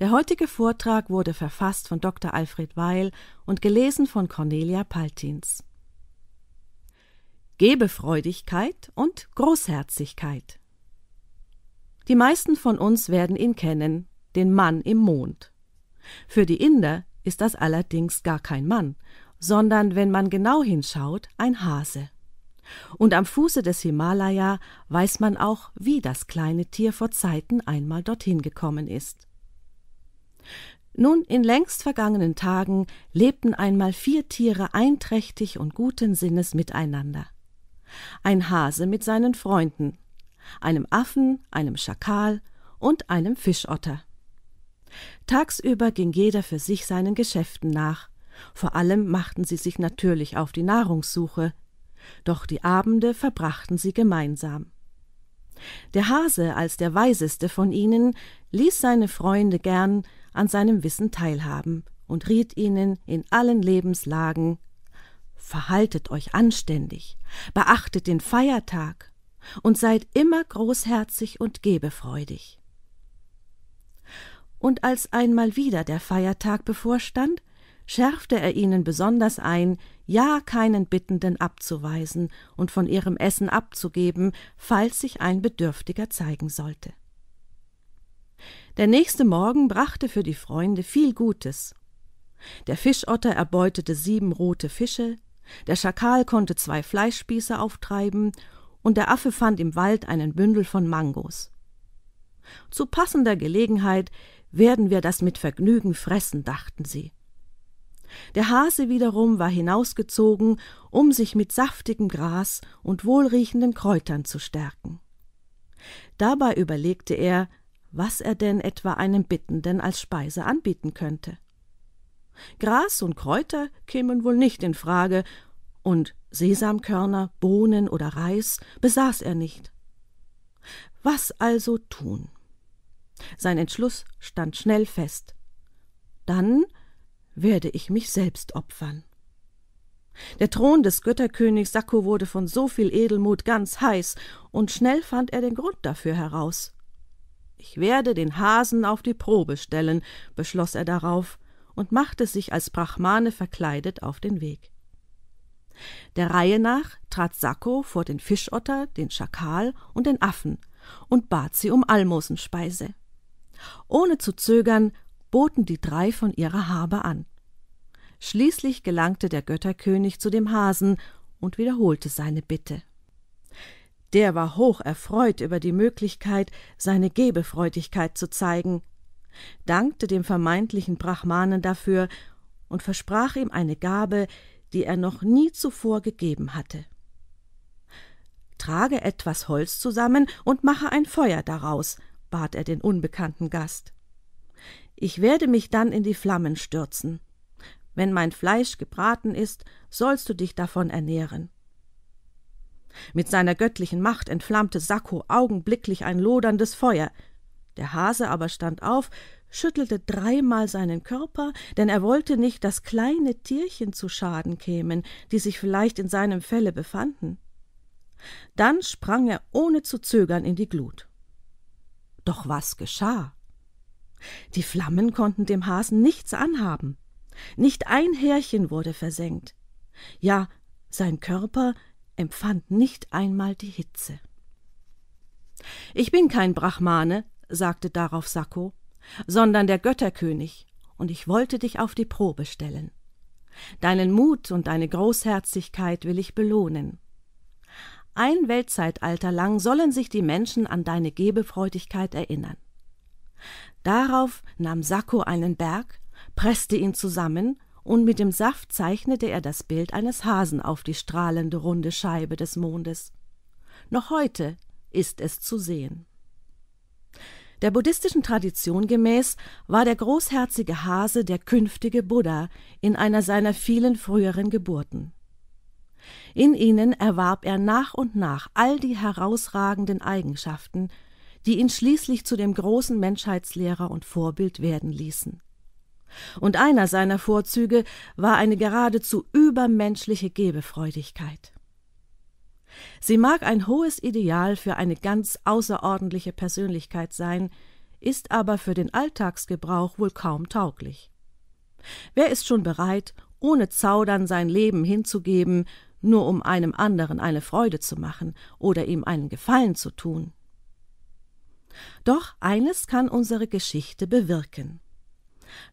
Der heutige Vortrag wurde verfasst von Dr. Alfred Weil und gelesen von Cornelia Paltins. Gebefreudigkeit und Großherzigkeit. Die meisten von uns werden ihn kennen, den Mann im Mond. Für die Inder ist das allerdings gar kein Mann, sondern, wenn man genau hinschaut, ein Hase. Und am Fuße des Himalaya weiß man auch, wie das kleine Tier vor Zeiten einmal dorthin gekommen ist. Nun, in längst vergangenen Tagen lebten einmal vier Tiere einträchtig und guten Sinnes miteinander. Ein Hase mit seinen Freunden, einem Affen, einem Schakal und einem Fischotter. Tagsüber ging jeder für sich seinen Geschäften nach, vor allem machten sie sich natürlich auf die Nahrungssuche, doch die Abende verbrachten sie gemeinsam. Der Hase als der weiseste von ihnen ließ seine Freunde gern an seinem Wissen teilhaben und riet ihnen in allen Lebenslagen Verhaltet euch anständig, beachtet den Feiertag und seid immer großherzig und gebefreudig. Und als einmal wieder der Feiertag bevorstand, schärfte er ihnen besonders ein, ja keinen Bittenden abzuweisen und von ihrem Essen abzugeben, falls sich ein Bedürftiger zeigen sollte. Der nächste Morgen brachte für die Freunde viel Gutes. Der Fischotter erbeutete sieben rote Fische, der Schakal konnte zwei Fleischspieße auftreiben, und der Affe fand im Wald einen Bündel von Mangos. Zu passender Gelegenheit werden wir das mit Vergnügen fressen, dachten sie der Hase wiederum war hinausgezogen, um sich mit saftigem Gras und wohlriechenden Kräutern zu stärken. Dabei überlegte er, was er denn etwa einem Bittenden als Speise anbieten könnte. Gras und Kräuter kämen wohl nicht in Frage, und Sesamkörner, Bohnen oder Reis besaß er nicht. Was also tun? Sein Entschluss stand schnell fest. Dann werde ich mich selbst opfern. Der Thron des Götterkönigs Sakko wurde von so viel Edelmut ganz heiß, und schnell fand er den Grund dafür heraus. Ich werde den Hasen auf die Probe stellen, beschloss er darauf und machte sich als Brahmane verkleidet auf den Weg. Der Reihe nach trat Sakko vor den Fischotter, den Schakal und den Affen und bat sie um Almosenspeise. Ohne zu zögern boten die drei von ihrer Habe an. Schließlich gelangte der Götterkönig zu dem Hasen und wiederholte seine Bitte. Der war hoch erfreut über die Möglichkeit, seine Gebefreudigkeit zu zeigen, dankte dem vermeintlichen Brahmanen dafür und versprach ihm eine Gabe, die er noch nie zuvor gegeben hatte. Trage etwas Holz zusammen und mache ein Feuer daraus, bat er den unbekannten Gast. Ich werde mich dann in die Flammen stürzen. Wenn mein Fleisch gebraten ist, sollst du dich davon ernähren. Mit seiner göttlichen Macht entflammte Sakko augenblicklich ein loderndes Feuer. Der Hase aber stand auf, schüttelte dreimal seinen Körper, denn er wollte nicht, dass kleine Tierchen zu Schaden kämen, die sich vielleicht in seinem Felle befanden. Dann sprang er ohne zu zögern in die Glut. Doch was geschah? Die Flammen konnten dem Hasen nichts anhaben. Nicht ein Härchen wurde versenkt. Ja, sein Körper empfand nicht einmal die Hitze. Ich bin kein Brahmane, sagte darauf Sakko, sondern der Götterkönig, und ich wollte dich auf die Probe stellen. Deinen Mut und deine Großherzigkeit will ich belohnen. Ein Weltzeitalter lang sollen sich die Menschen an deine Gebefreudigkeit erinnern. Darauf nahm Sacco einen Berg, presste ihn zusammen und mit dem Saft zeichnete er das Bild eines Hasen auf die strahlende runde Scheibe des Mondes. Noch heute ist es zu sehen. Der buddhistischen Tradition gemäß war der großherzige Hase der künftige Buddha in einer seiner vielen früheren Geburten. In ihnen erwarb er nach und nach all die herausragenden Eigenschaften, die ihn schließlich zu dem großen Menschheitslehrer und Vorbild werden ließen. Und einer seiner Vorzüge war eine geradezu übermenschliche Gebefreudigkeit. Sie mag ein hohes Ideal für eine ganz außerordentliche Persönlichkeit sein, ist aber für den Alltagsgebrauch wohl kaum tauglich. Wer ist schon bereit, ohne Zaudern sein Leben hinzugeben, nur um einem anderen eine Freude zu machen oder ihm einen Gefallen zu tun? Doch eines kann unsere Geschichte bewirken.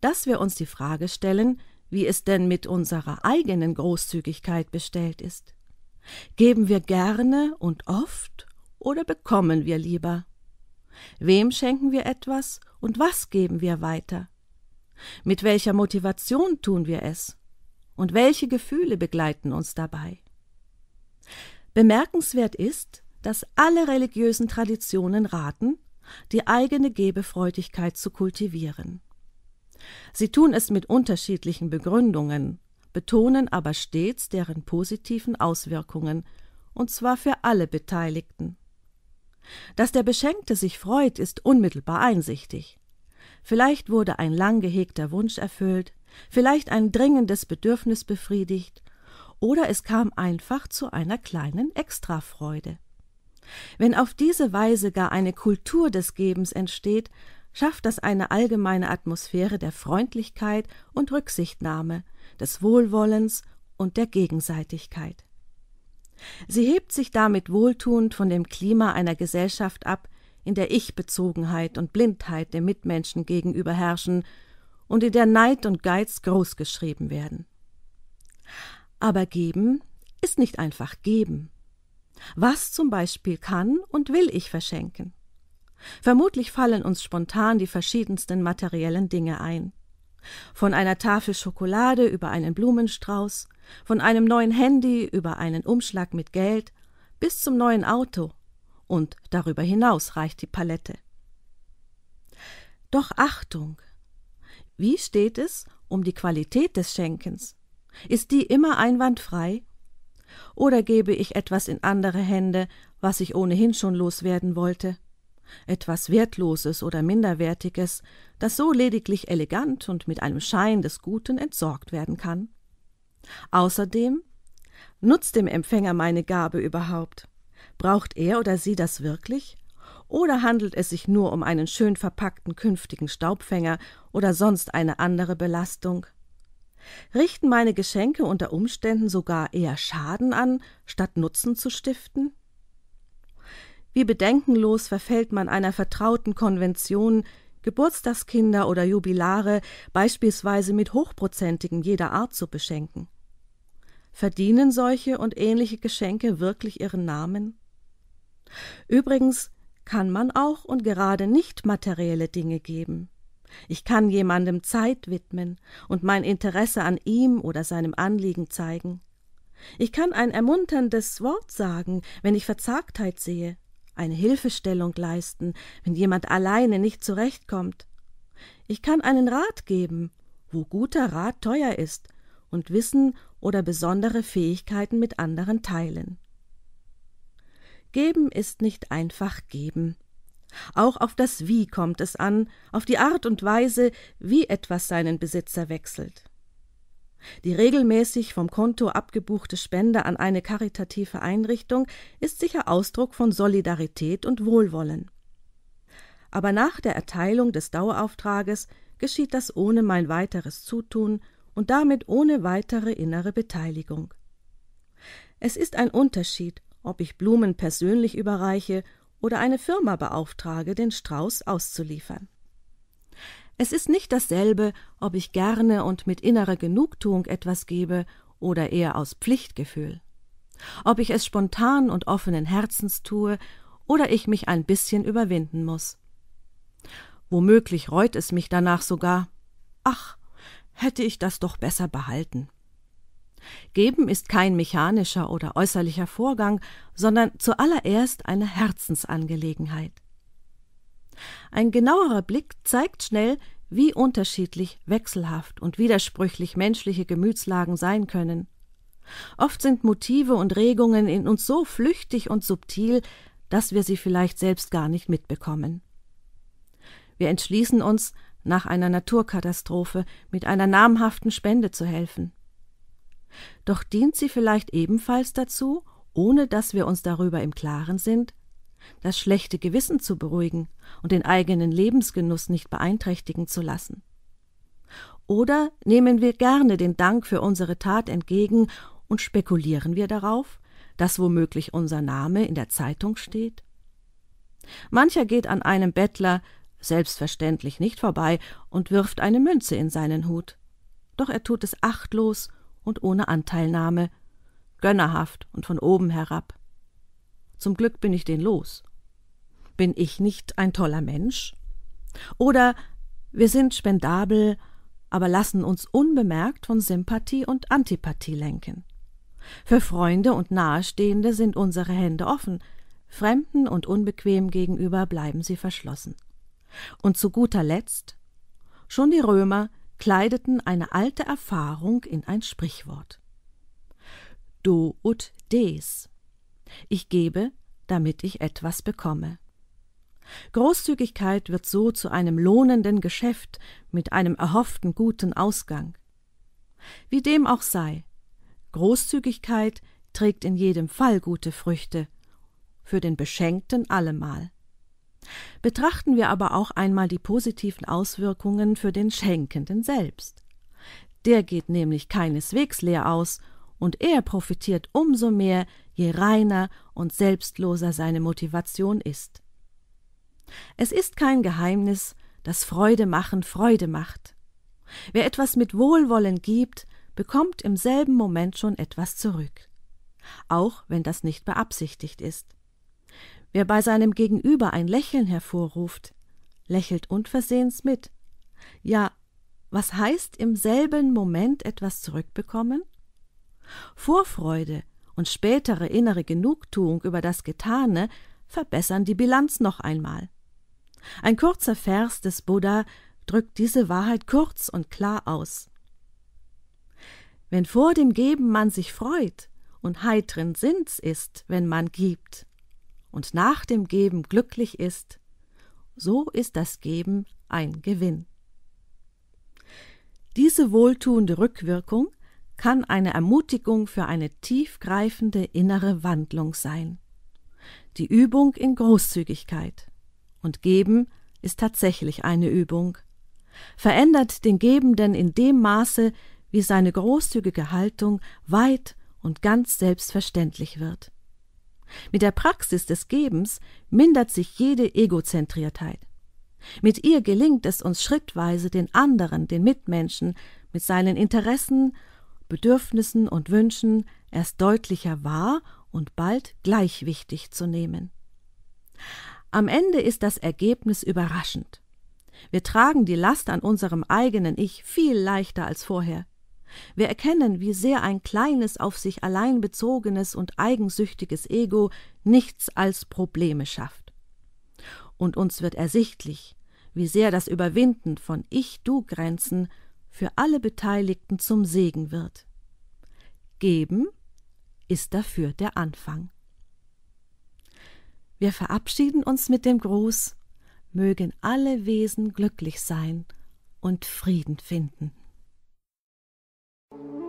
Dass wir uns die Frage stellen, wie es denn mit unserer eigenen Großzügigkeit bestellt ist. Geben wir gerne und oft oder bekommen wir lieber? Wem schenken wir etwas und was geben wir weiter? Mit welcher Motivation tun wir es? Und welche Gefühle begleiten uns dabei? Bemerkenswert ist, dass alle religiösen Traditionen raten, die eigene Gebefreudigkeit zu kultivieren. Sie tun es mit unterschiedlichen Begründungen, betonen aber stets deren positiven Auswirkungen, und zwar für alle Beteiligten. Dass der Beschenkte sich freut, ist unmittelbar einsichtig. Vielleicht wurde ein lang gehegter Wunsch erfüllt, vielleicht ein dringendes Bedürfnis befriedigt, oder es kam einfach zu einer kleinen Extrafreude. Wenn auf diese Weise gar eine Kultur des Gebens entsteht, schafft das eine allgemeine Atmosphäre der Freundlichkeit und Rücksichtnahme, des Wohlwollens und der Gegenseitigkeit. Sie hebt sich damit wohltuend von dem Klima einer Gesellschaft ab, in der Ich-Bezogenheit und Blindheit dem Mitmenschen gegenüber herrschen und in der Neid und Geiz großgeschrieben werden. Aber geben ist nicht einfach geben. Was zum Beispiel kann und will ich verschenken? Vermutlich fallen uns spontan die verschiedensten materiellen Dinge ein. Von einer Tafel Schokolade über einen Blumenstrauß, von einem neuen Handy über einen Umschlag mit Geld bis zum neuen Auto. Und darüber hinaus reicht die Palette. Doch Achtung! Wie steht es um die Qualität des Schenkens? Ist die immer einwandfrei oder gebe ich etwas in andere Hände, was ich ohnehin schon loswerden wollte? Etwas Wertloses oder Minderwertiges, das so lediglich elegant und mit einem Schein des Guten entsorgt werden kann. Außerdem nutzt dem Empfänger meine Gabe überhaupt? Braucht er oder sie das wirklich? Oder handelt es sich nur um einen schön verpackten künftigen Staubfänger oder sonst eine andere Belastung? Richten meine Geschenke unter Umständen sogar eher Schaden an, statt Nutzen zu stiften? Wie bedenkenlos verfällt man einer vertrauten Konvention, Geburtstagskinder oder Jubilare beispielsweise mit Hochprozentigen jeder Art zu beschenken. Verdienen solche und ähnliche Geschenke wirklich ihren Namen? Übrigens kann man auch und gerade nicht materielle Dinge geben. Ich kann jemandem Zeit widmen und mein Interesse an ihm oder seinem Anliegen zeigen. Ich kann ein ermunterndes Wort sagen, wenn ich Verzagtheit sehe, eine Hilfestellung leisten, wenn jemand alleine nicht zurechtkommt. Ich kann einen Rat geben, wo guter Rat teuer ist, und Wissen oder besondere Fähigkeiten mit anderen teilen. Geben ist nicht einfach geben. Auch auf das Wie kommt es an, auf die Art und Weise, wie etwas seinen Besitzer wechselt. Die regelmäßig vom Konto abgebuchte Spende an eine karitative Einrichtung ist sicher Ausdruck von Solidarität und Wohlwollen. Aber nach der Erteilung des Dauerauftrages geschieht das ohne mein weiteres Zutun und damit ohne weitere innere Beteiligung. Es ist ein Unterschied, ob ich Blumen persönlich überreiche oder eine Firma beauftrage, den Strauß auszuliefern. Es ist nicht dasselbe, ob ich gerne und mit innerer Genugtuung etwas gebe oder eher aus Pflichtgefühl, ob ich es spontan und offenen Herzens tue oder ich mich ein bisschen überwinden muss. Womöglich reut es mich danach sogar. Ach, hätte ich das doch besser behalten. Geben ist kein mechanischer oder äußerlicher Vorgang, sondern zuallererst eine Herzensangelegenheit. Ein genauerer Blick zeigt schnell, wie unterschiedlich, wechselhaft und widersprüchlich menschliche Gemütslagen sein können. Oft sind Motive und Regungen in uns so flüchtig und subtil, dass wir sie vielleicht selbst gar nicht mitbekommen. Wir entschließen uns, nach einer Naturkatastrophe mit einer namhaften Spende zu helfen. Doch dient sie vielleicht ebenfalls dazu, ohne dass wir uns darüber im Klaren sind, das schlechte Gewissen zu beruhigen und den eigenen Lebensgenuss nicht beeinträchtigen zu lassen. Oder nehmen wir gerne den Dank für unsere Tat entgegen und spekulieren wir darauf, dass womöglich unser Name in der Zeitung steht? Mancher geht an einem Bettler selbstverständlich nicht vorbei und wirft eine Münze in seinen Hut. Doch er tut es achtlos und ohne Anteilnahme, gönnerhaft und von oben herab. Zum Glück bin ich den los. Bin ich nicht ein toller Mensch? Oder wir sind spendabel, aber lassen uns unbemerkt von Sympathie und Antipathie lenken. Für Freunde und Nahestehende sind unsere Hände offen, Fremden und Unbequem gegenüber bleiben sie verschlossen. Und zu guter Letzt schon die Römer, kleideten eine alte Erfahrung in ein Sprichwort. Do ut des. Ich gebe, damit ich etwas bekomme. Großzügigkeit wird so zu einem lohnenden Geschäft mit einem erhofften guten Ausgang. Wie dem auch sei, Großzügigkeit trägt in jedem Fall gute Früchte, für den Beschenkten allemal. Betrachten wir aber auch einmal die positiven Auswirkungen für den Schenkenden selbst. Der geht nämlich keineswegs leer aus, und er profitiert umso mehr, je reiner und selbstloser seine Motivation ist. Es ist kein Geheimnis, dass Freude machen Freude macht. Wer etwas mit Wohlwollen gibt, bekommt im selben Moment schon etwas zurück, auch wenn das nicht beabsichtigt ist. Wer bei seinem Gegenüber ein Lächeln hervorruft, lächelt unversehens mit. Ja, was heißt im selben Moment etwas zurückbekommen? Vorfreude und spätere innere Genugtuung über das Getane verbessern die Bilanz noch einmal. Ein kurzer Vers des Buddha drückt diese Wahrheit kurz und klar aus. Wenn vor dem Geben man sich freut und heitren Sinns ist, wenn man gibt, und nach dem Geben glücklich ist, so ist das Geben ein Gewinn. Diese wohltuende Rückwirkung kann eine Ermutigung für eine tiefgreifende innere Wandlung sein. Die Übung in Großzügigkeit. Und Geben ist tatsächlich eine Übung. Verändert den Gebenden in dem Maße, wie seine großzügige Haltung weit und ganz selbstverständlich wird. Mit der Praxis des Gebens mindert sich jede Egozentriertheit. Mit ihr gelingt es uns schrittweise, den anderen, den Mitmenschen, mit seinen Interessen, Bedürfnissen und Wünschen erst deutlicher wahr und bald gleich wichtig zu nehmen. Am Ende ist das Ergebnis überraschend. Wir tragen die Last an unserem eigenen Ich viel leichter als vorher. Wir erkennen, wie sehr ein kleines, auf sich allein bezogenes und eigensüchtiges Ego nichts als Probleme schafft. Und uns wird ersichtlich, wie sehr das Überwinden von Ich-Du-Grenzen für alle Beteiligten zum Segen wird. Geben ist dafür der Anfang. Wir verabschieden uns mit dem Gruß, mögen alle Wesen glücklich sein und Frieden finden. thank you